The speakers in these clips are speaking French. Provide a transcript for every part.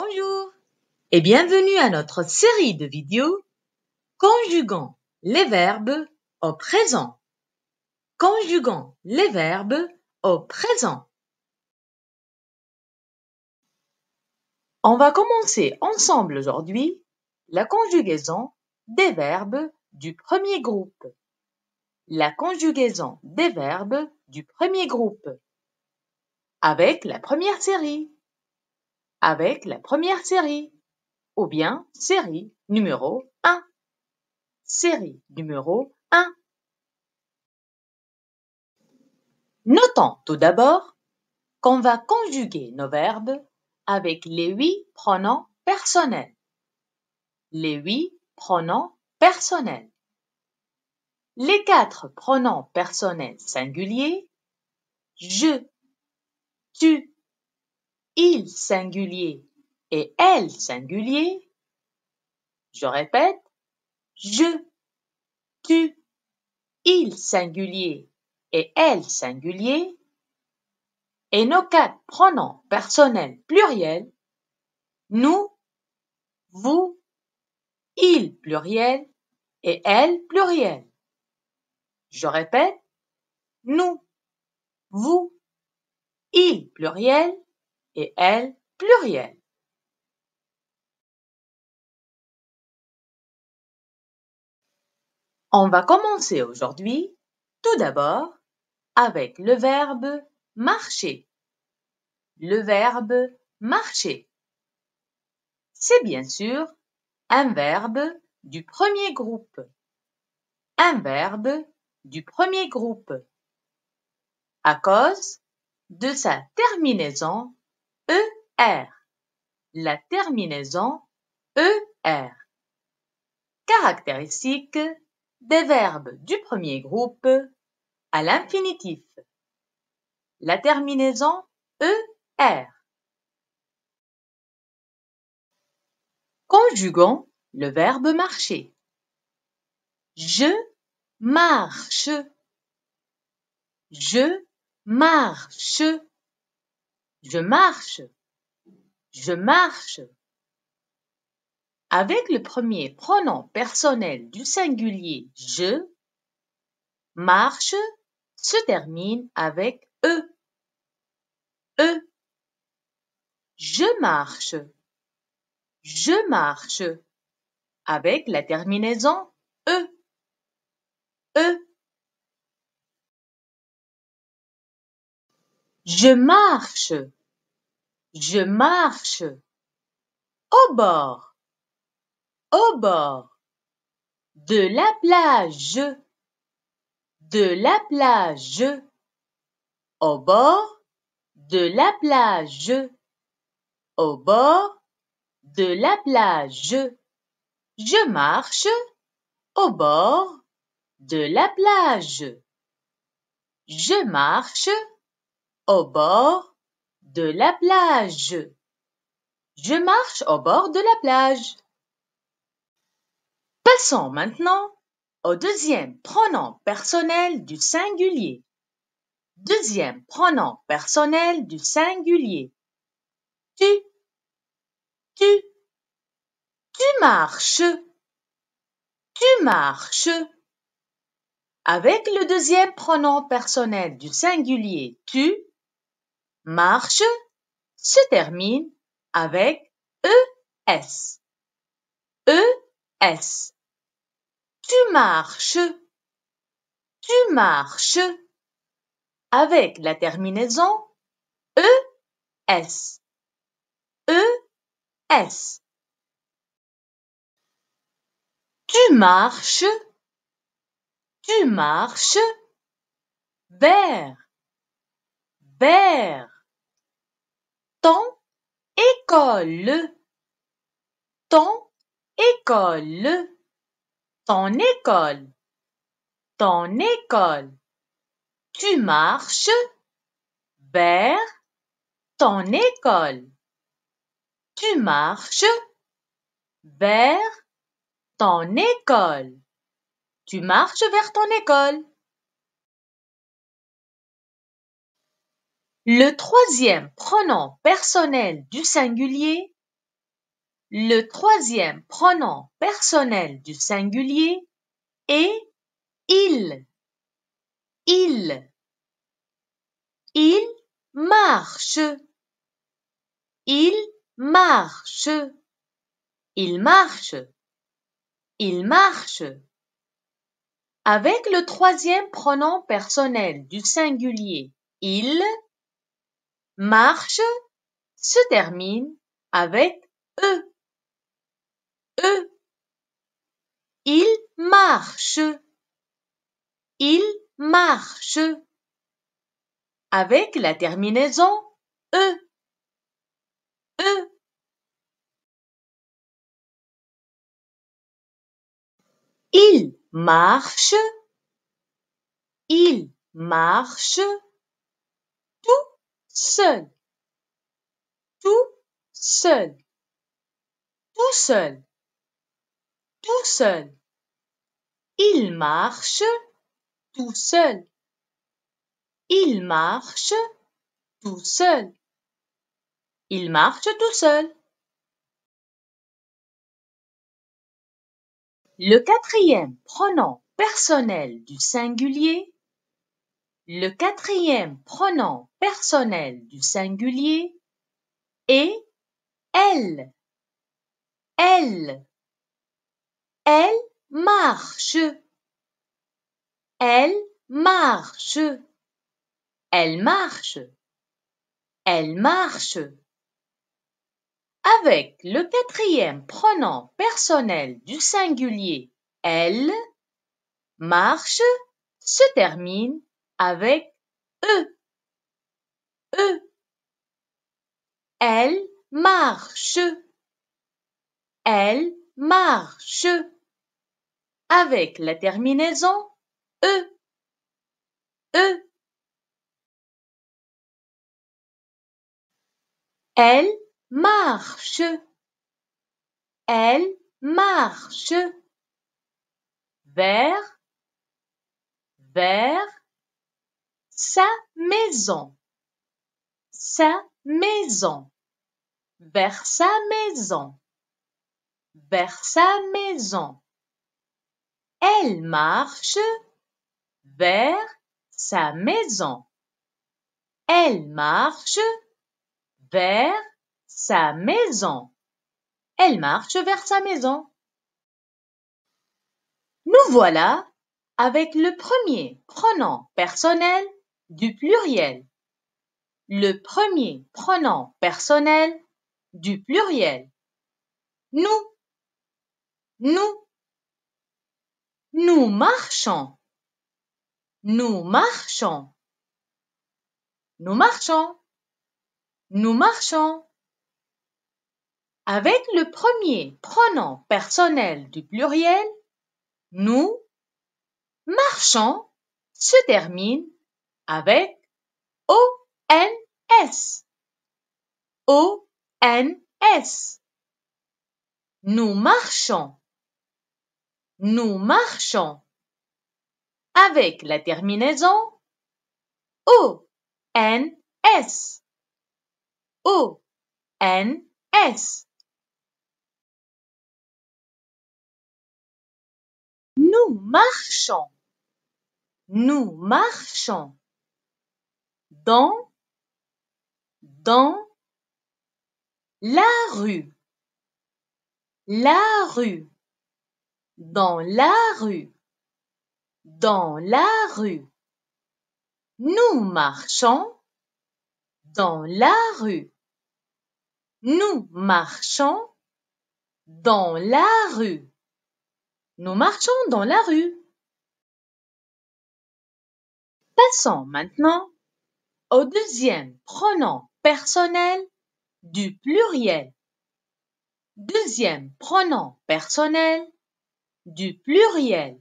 Bonjour et bienvenue à notre série de vidéos conjuguant les verbes au présent. Conjuguant les verbes au présent. On va commencer ensemble aujourd'hui la conjugaison des verbes du premier groupe. La conjugaison des verbes du premier groupe avec la première série avec la première série, ou bien série numéro 1. Série numéro 1. Notons tout d'abord qu'on va conjuguer nos verbes avec les huit pronoms personnels. Les huit pronoms personnels. Les quatre pronoms personnels singuliers je, tu, il singulier et elle singulier, je répète, je, tu, il singulier et elle singulier, et nos quatre pronoms personnels pluriels, nous, vous, il pluriel et elle pluriel. Je répète, nous, vous, il pluriel et elle pluriel. On va commencer aujourd'hui tout d'abord avec le verbe marcher. Le verbe marcher. C'est bien sûr un verbe du premier groupe. Un verbe du premier groupe. À cause de sa terminaison er. La terminaison er. Caractéristique des verbes du premier groupe à l'infinitif. La terminaison er. Conjuguons le verbe marcher. Je marche. Je marche. Je marche. Je marche. Avec le premier pronom personnel du singulier je, marche se termine avec e. E. Je marche. Je marche. Avec la terminaison e. E. Je marche, je marche. Au bord, au bord. De la plage, de la plage. Au bord, de la plage. Au bord, de la plage. Je marche au bord de la plage. Je marche au bord de la plage. Je marche au bord de la plage. Passons maintenant au deuxième pronom personnel du singulier. Deuxième pronom personnel du singulier. Tu, tu, tu marches, tu marches. Avec le deuxième pronom personnel du singulier tu, marche se termine avec ES. ES. Tu marches. Tu marches. Avec la terminaison ES. ES. Tu marches. Tu marches vers. Vers. Ton école. Ton école. Ton école. Ton école. Tu marches vers ton école. Tu marches vers ton école. Tu marches vers ton école. Le troisième pronom personnel du singulier le troisième pronom personnel du singulier est il. Il. Il marche. Il marche. Il marche. Il marche. Avec le troisième pronom personnel du singulier il, marche se termine avec E. E. Il marche. Il marche. Avec la terminaison E. E. Il marche. Il marche seul, tout seul, tout seul, tout seul. Il marche tout seul. Il marche tout seul. Il marche tout seul. Le quatrième pronom personnel du singulier. Le quatrième pronom personnel du singulier et elle. Elle. Elle marche. Elle marche. Elle marche. Elle marche. Avec le quatrième pronom personnel du singulier elle, marche se termine avec e. E. Elle marche. Elle marche. Avec la terminaison e. E. Elle marche. Elle marche. Vers. Vers. Sa maison sa maison, vers sa maison, vers sa maison. Elle marche vers sa maison. Elle marche vers sa maison. Elle marche vers sa maison. Nous voilà avec le premier pronom personnel du pluriel le premier pronom personnel du pluriel. Nous, nous, nous marchons, nous marchons, nous marchons, nous marchons. Avec le premier pronom personnel du pluriel, nous, marchons se termine avec O. N S O N S Nous marchons. Nous marchons. Avec la terminaison O N S O N S Nous marchons. Nous marchons. Dans dans la rue, la rue, dans la rue, dans la rue. Nous marchons dans la rue. Nous marchons dans la rue. Nous marchons dans la rue. Passons maintenant au deuxième pronom personnel du pluriel. Deuxième pronom personnel du pluriel.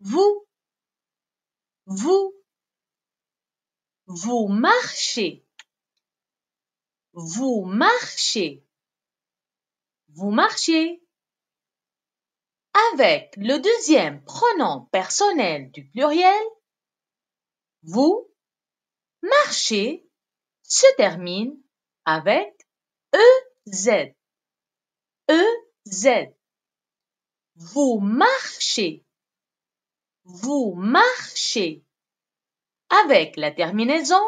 Vous, vous, vous marchez, vous marchez, vous marchez. Avec le deuxième pronom personnel du pluriel, vous marchez se termine avec EZ. EZ. Vous marchez. Vous marchez. Avec la terminaison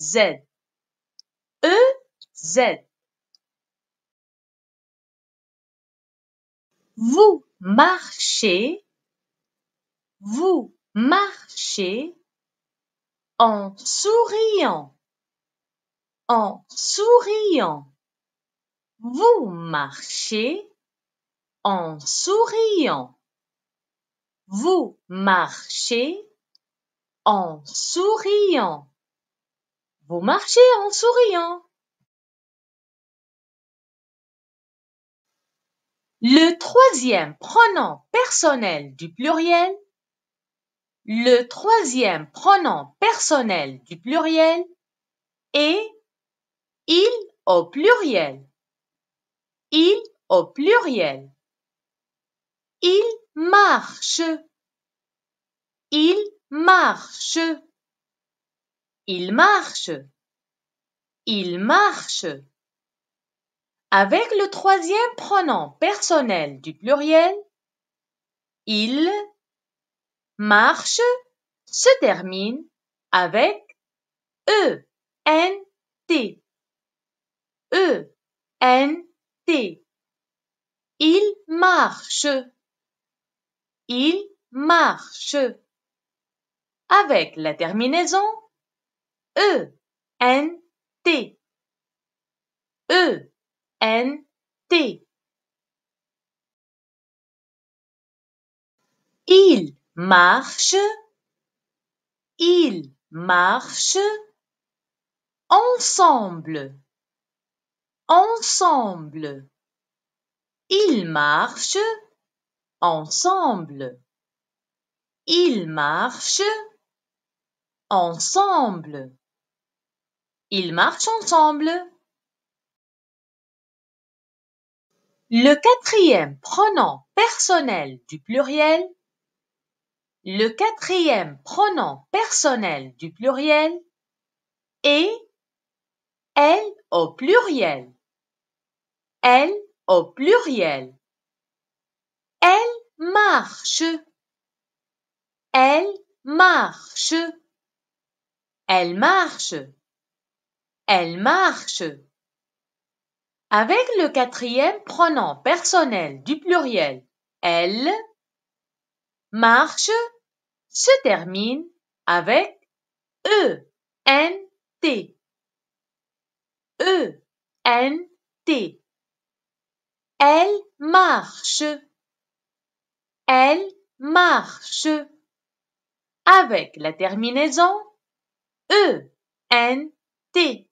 EZ. EZ. Vous marchez. Vous marchez en souriant, en souriant. Vous marchez en souriant. Vous marchez en souriant. Vous marchez en souriant. Le troisième pronom personnel du pluriel le troisième pronom personnel du pluriel est il au pluriel. Il au pluriel. Il marche. Il marche. Il marche. Il marche. Avec le troisième pronom personnel du pluriel, il marche se termine avec E, N, T. E, N, T. Il marche. Il marche. Avec la terminaison E, N, T. E, N, T. Il marche, ils marchent ensemble, ensemble. Ils marchent ensemble. Ils marchent ensemble. Ils marchent ensemble. Le quatrième pronom personnel du pluriel le quatrième pronom personnel du pluriel est elle au pluriel. Elle au pluriel. Elle marche. Elle marche. Elle marche. Elle marche. Avec le quatrième pronom personnel du pluriel, elle marche se termine avec E-N-T. E-N-T. Elle marche. Elle marche. Avec la terminaison E-N-T.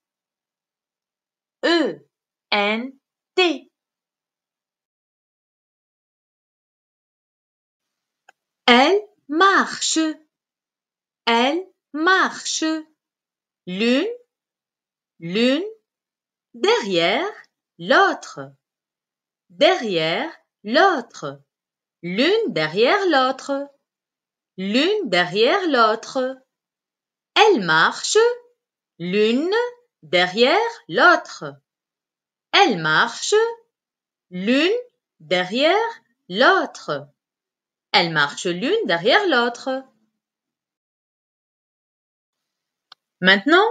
E-N-T marche. Elle marche. L'une, l'une, derrière l'autre. Derrière l'autre. L'une derrière l'autre. L'une derrière l'autre. Elle marche l'une derrière l'autre. Elle marche l'une derrière l'autre. Elles marchent l'une derrière l'autre. Maintenant,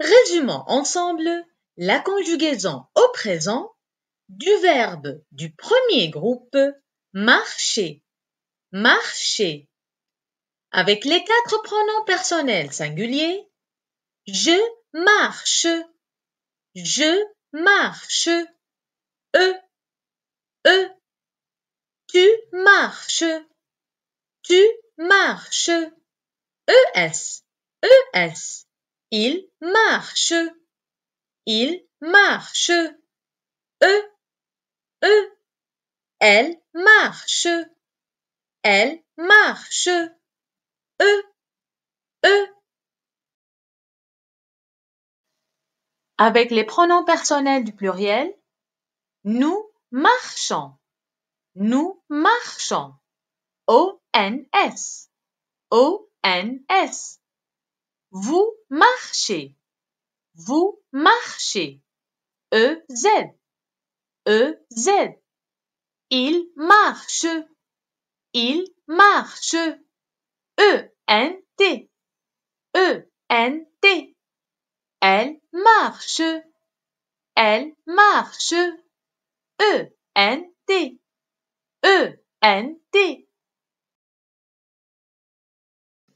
résumons ensemble la conjugaison au présent du verbe du premier groupe marcher, marcher, avec les quatre pronoms personnels singuliers, je marche, je marche, e, e, tu marches, tu marches. ES, ES. Il marche. Il marche. E, E. Elle marche. Elle marche. E, E. Avec les pronoms personnels du pluriel, nous marchons. Nous marchons n s O-N-S. Vous marchez, vous marchez. E-Z, E-Z. Il marche, il marche. E-N-T, E-N-T. Elle marche, elle marche. E-N-T, E-N-T.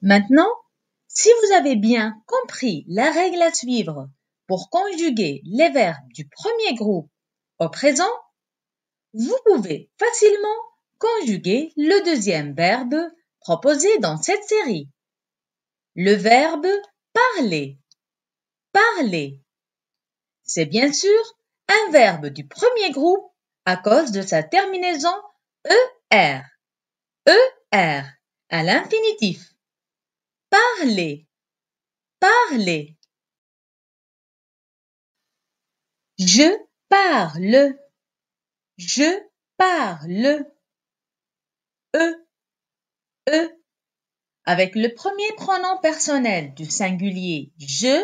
Maintenant, si vous avez bien compris la règle à suivre pour conjuguer les verbes du premier groupe au présent, vous pouvez facilement conjuguer le deuxième verbe proposé dans cette série. Le verbe parler. Parler. C'est bien sûr un verbe du premier groupe à cause de sa terminaison ER. ER à l'infinitif. Parler, parler. Je parle, je parle. E, e. Avec le premier pronom personnel du singulier je,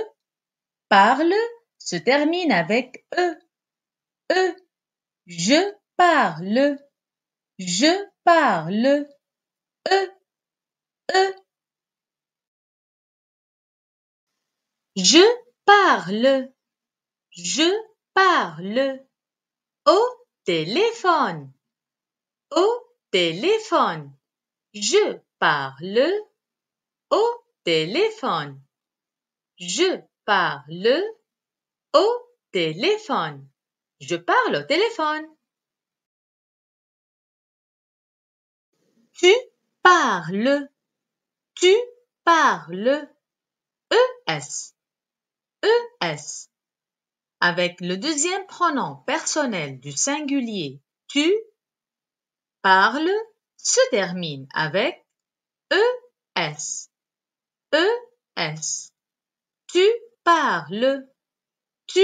parle se termine avec e. E, je parle, je parle. E, e. Je parle. Je parle. Au téléphone. Au téléphone. Je parle. Au téléphone. Je parle. Au téléphone. Je parle au téléphone. Tu parles. Tu parles. E E S Avec le deuxième pronom personnel du singulier tu, parle se termine avec ES. ES. Tu parles. Tu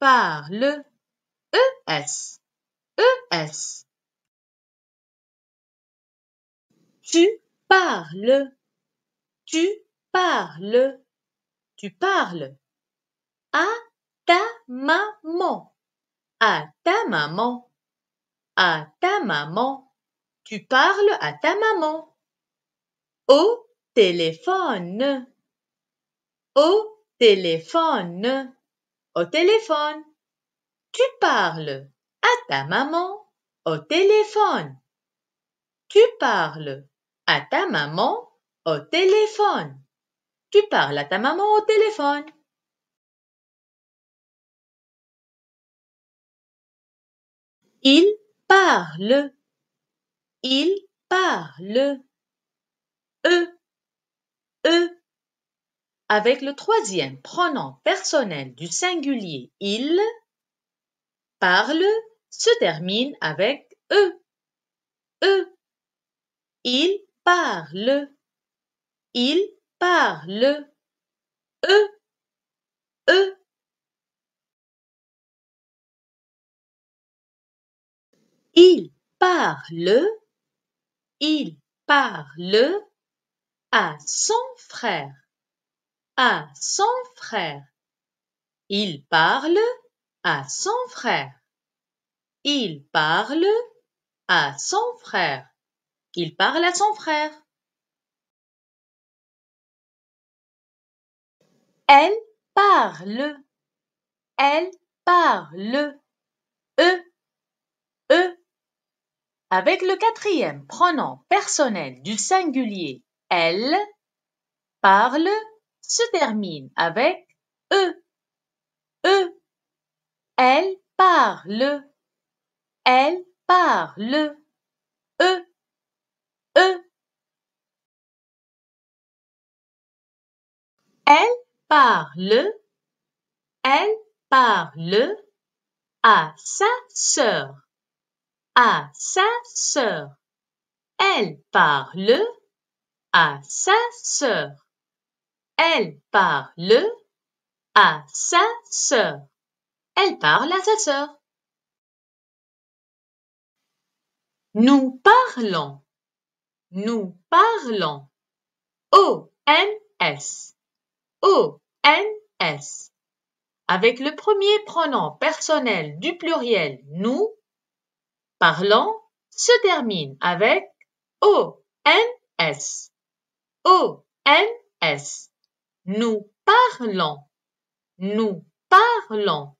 parles. ES. ES. Tu parles. Tu parles. Tu parles à ta maman, à ta maman, à ta maman. Tu parles à ta maman. Au téléphone, au téléphone, au téléphone. Tu parles à ta maman au téléphone. Tu parles à ta maman au téléphone. Tu parles à ta maman au téléphone. Il parle. Il parle. E. E. Avec le troisième pronom personnel du singulier il, parle se termine avec E. E. Il parle. Il parle. E. E. Il parle, il parle à son frère, à son frère. Il parle à son frère. Il parle à son frère. Il parle à son frère. Elle parle. Elle parle. E. E. Avec le quatrième pronom personnel du singulier elle, parle se termine avec e. E. Elle parle. Elle parle. E. E. Elle parle. Elle parle à sa sœur à sa sœur. Elle parle à sa sœur. Elle parle à sa sœur. Elle parle à sa sœur. Nous parlons. Nous parlons. O-N-S. O-N-S. Avec le premier pronom personnel du pluriel nous, Parlons se termine avec ONS. ONS. Nous parlons. Nous parlons.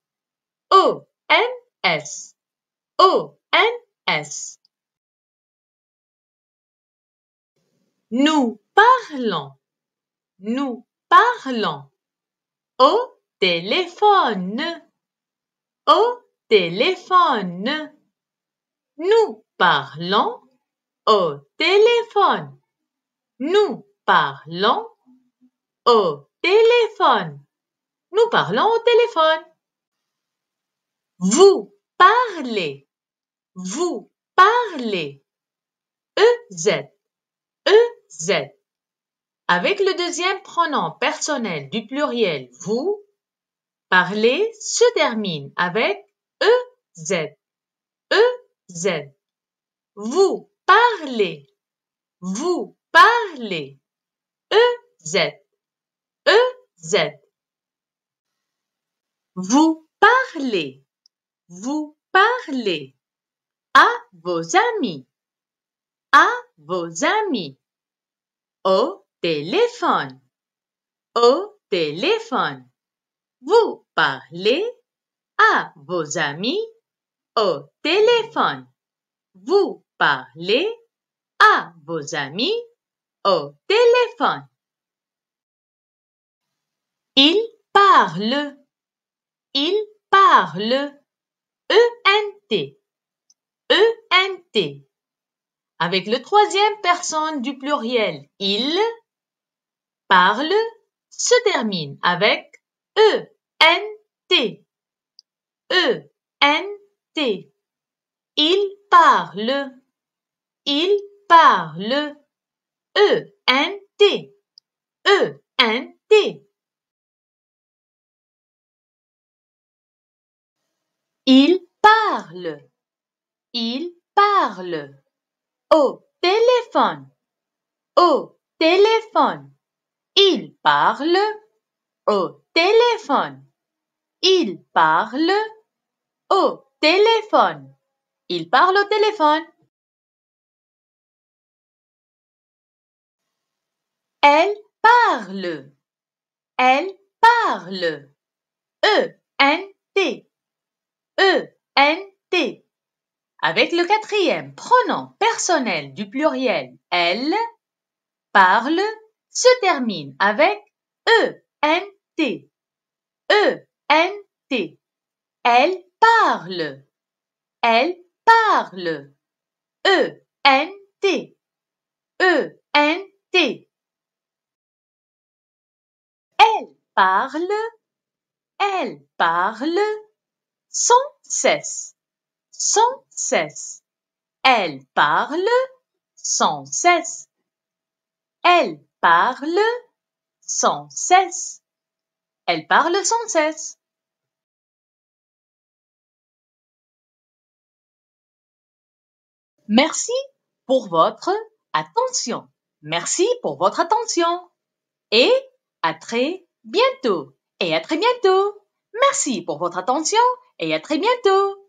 ONS. ONS. Nous parlons. Nous parlons. Au téléphone. Au téléphone. Nous parlons au téléphone. Nous parlons au téléphone. Nous parlons au téléphone. Vous parlez. Vous parlez. EZ. EZ. Avec le deuxième pronom personnel du pluriel vous, parler se termine avec EZ. EZ. Vous parlez. Vous parlez. E, e z. Vous parlez. Vous parlez. À vos amis. À vos amis. Au téléphone. Au téléphone. Vous parlez à vos amis au téléphone. Vous parlez à vos amis au téléphone. Il parle. Il parle. ENT. ENT. Avec le troisième personne du pluriel, il parle se termine avec E-N-T. E-N-T. Il parle. Il parle. E N T. E N T. Il parle. Il parle. Au téléphone. Au téléphone. Il parle. Au téléphone. Il parle. Au téléphone. Il parle au téléphone. Elle parle. Elle parle. E-N-T. E-N-T. Avec le quatrième pronom personnel du pluriel elle, parle se termine avec E-N-T. E-N-T. Elle parle. Elle parle. E-N-T. E-N-T. Elle parle. Elle parle sans cesse. Sans cesse. Elle parle sans cesse. Elle parle sans cesse. Elle parle sans cesse. Merci pour votre attention. Merci pour votre attention. Et à très bientôt. Et à très bientôt. Merci pour votre attention et à très bientôt.